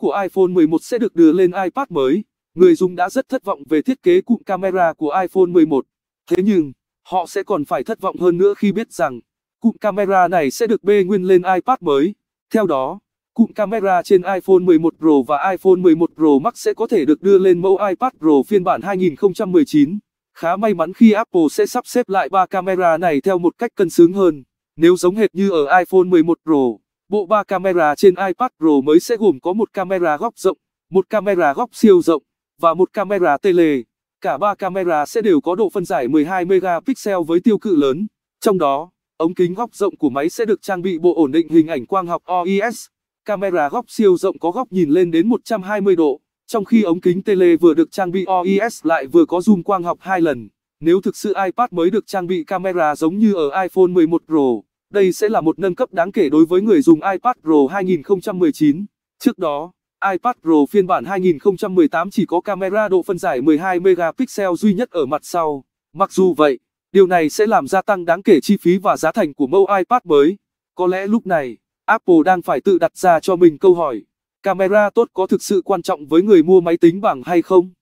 của iPhone 11 sẽ được đưa lên iPad mới. Người dùng đã rất thất vọng về thiết kế cụm camera của iPhone 11. Thế nhưng, họ sẽ còn phải thất vọng hơn nữa khi biết rằng, cụm camera này sẽ được bê nguyên lên iPad mới. Theo đó, cụm camera trên iPhone 11 Pro và iPhone 11 Pro Max sẽ có thể được đưa lên mẫu iPad Pro phiên bản 2019. Khá may mắn khi Apple sẽ sắp xếp lại ba camera này theo một cách cân xứng hơn, nếu giống hệt như ở iPhone 11 Pro. Bộ ba camera trên iPad Pro mới sẽ gồm có một camera góc rộng, một camera góc siêu rộng và một camera tele. Cả ba camera sẽ đều có độ phân giải 12 megapixel với tiêu cự lớn. Trong đó, ống kính góc rộng của máy sẽ được trang bị bộ ổn định hình ảnh quang học OIS. Camera góc siêu rộng có góc nhìn lên đến 120 độ, trong khi ống kính tele vừa được trang bị OIS lại vừa có zoom quang học hai lần. Nếu thực sự iPad mới được trang bị camera giống như ở iPhone 11 Pro đây sẽ là một nâng cấp đáng kể đối với người dùng iPad Pro 2019. Trước đó, iPad Pro phiên bản 2018 chỉ có camera độ phân giải 12 megapixel duy nhất ở mặt sau. Mặc dù vậy, điều này sẽ làm gia tăng đáng kể chi phí và giá thành của mẫu iPad mới. Có lẽ lúc này, Apple đang phải tự đặt ra cho mình câu hỏi, camera tốt có thực sự quan trọng với người mua máy tính bảng hay không?